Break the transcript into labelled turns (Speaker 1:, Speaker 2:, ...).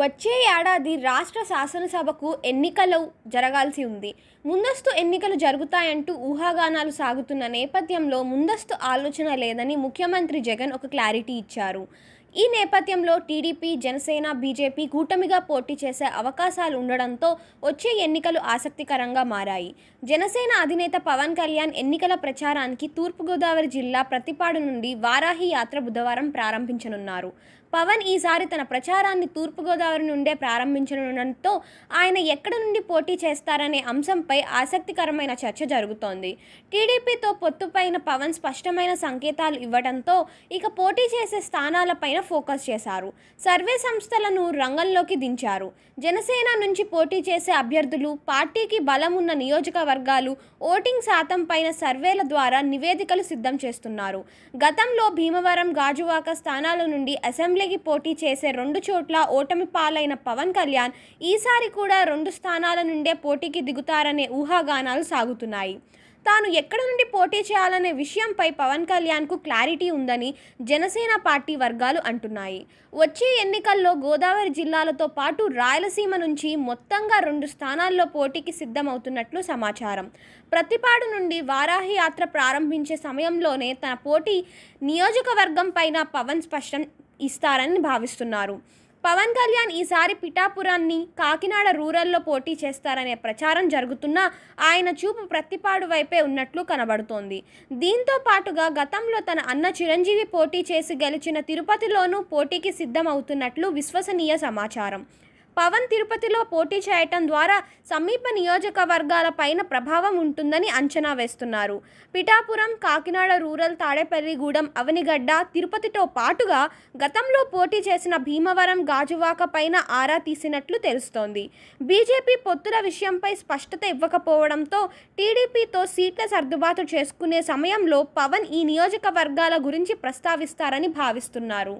Speaker 1: వచ్చే ఏడాది రాష్ట్ర శాసనసభకు ఎన్నికలు జరగాల్సి ఉంది ముందస్తు ఎన్నికలు జరుగుతాయంటూ ఊహాగానాలు సాగుతున్న నేపథ్యంలో ముందస్తు ఆలోచన లేదని ముఖ్యమంత్రి జగన్ ఒక క్లారిటీ ఇచ్చారు ఈ నేపథ్యంలో టీడీపీ జనసేన బీజేపీ కూటమిగా పోటీ చేసే అవకాశాలు ఉండడంతో వచ్చే ఎన్నికలు ఆసక్తికరంగా మారాయి జనసేన అధినేత పవన్ కళ్యాణ్ ఎన్నికల ప్రచారానికి తూర్పుగోదావరి జిల్లా ప్రతిపాడు నుండి వారాహి యాత్ర బుధవారం ప్రారంభించనున్నారు పవన్ ఈసారి తన ప్రచారాన్ని తూర్పుగోదావరి నుండే ప్రారంభించనుండటంతో ఆయన ఎక్కడ నుండి పోటీ చేస్తారనే అంశంపై ఆసక్తికరమైన చర్చ జరుగుతోంది టీడీపీతో పొత్తుపైన పవన్ స్పష్టమైన సంకేతాలు ఇవ్వడంతో ఇక పోటీ చేసే స్థానాలపైన ఫోకస్ చేశారు సర్వే సంస్థలను రంగంలోకి దించారు జనసేన నుంచి పోటీ చేసే అభ్యర్థులు పార్టీకి బలం ఉన్న నియోజకవర్గాలు ఓటింగ్ శాతం పైన సర్వేల ద్వారా నివేదికలు సిద్ధం చేస్తున్నారు గతంలో భీమవరం గాజువాక స్థానాల నుండి అసెంబ్లీ అసెంబ్లీకి పోటీ చేసే రెండు చోట్ల ఓటమి పాలైన పవన్ కళ్యాణ్ ఈసారి కూడా రెండు స్థానాల నుండే పోటీకి దిగుతారనే ఊహాగానాలు సాగుతున్నాయి తాను ఎక్కడ నుండి పోటీ చేయాలనే విషయంపై పవన్ కళ్యాణ్కు క్లారిటీ ఉందని జనసేన పార్టీ వర్గాలు అంటున్నాయి వచ్చే ఎన్నికల్లో గోదావరి జిల్లాలతో పాటు రాయలసీమ నుంచి మొత్తంగా రెండు స్థానాల్లో పోటీకి సిద్ధమవుతున్నట్లు సమాచారం ప్రతిపాడు నుండి వారాహి యాత్ర ప్రారంభించే సమయంలోనే తన పోటీ నియోజకవర్గం పైన పవన్ స్పష్టం ఇస్తారని భావిస్తున్నారు పవన్ కళ్యాణ్ ఈసారి పిఠాపురాన్ని కాకినాడ రూరల్లో పోటీ చేస్తారనే ప్రచారం జరుగుతున్నా ఆయన చూపు ప్రతిపాడు వైపే ఉన్నట్లు కనబడుతోంది దీంతో పాటుగా గతంలో తన అన్న చిరంజీవి పోటీ చేసి గెలిచిన తిరుపతిలోనూ పోటీకి సిద్ధమవుతున్నట్లు విశ్వసనీయ సమాచారం పవన్ తిరుపతిలో పోటీ చేయటం ద్వారా సమీప నియోజకవర్గాల పైన ప్రభావం ఉంటుందని అంచనా వేస్తున్నారు పిఠాపురం కాకినాడ రూరల్ తాడేపల్లిగూడెం అవనిగడ్డ తిరుపతితో పాటుగా గతంలో పోటీ చేసిన భీమవరం గాజువాక పైన ఆరా తీసినట్లు తెలుస్తోంది బీజేపీ పొత్తుల విషయంపై స్పష్టత ఇవ్వకపోవడంతో టీడీపీతో సీట్ల సర్దుబాటు చేసుకునే సమయంలో పవన్ ఈ నియోజకవర్గాల గురించి ప్రస్తావిస్తారని భావిస్తున్నారు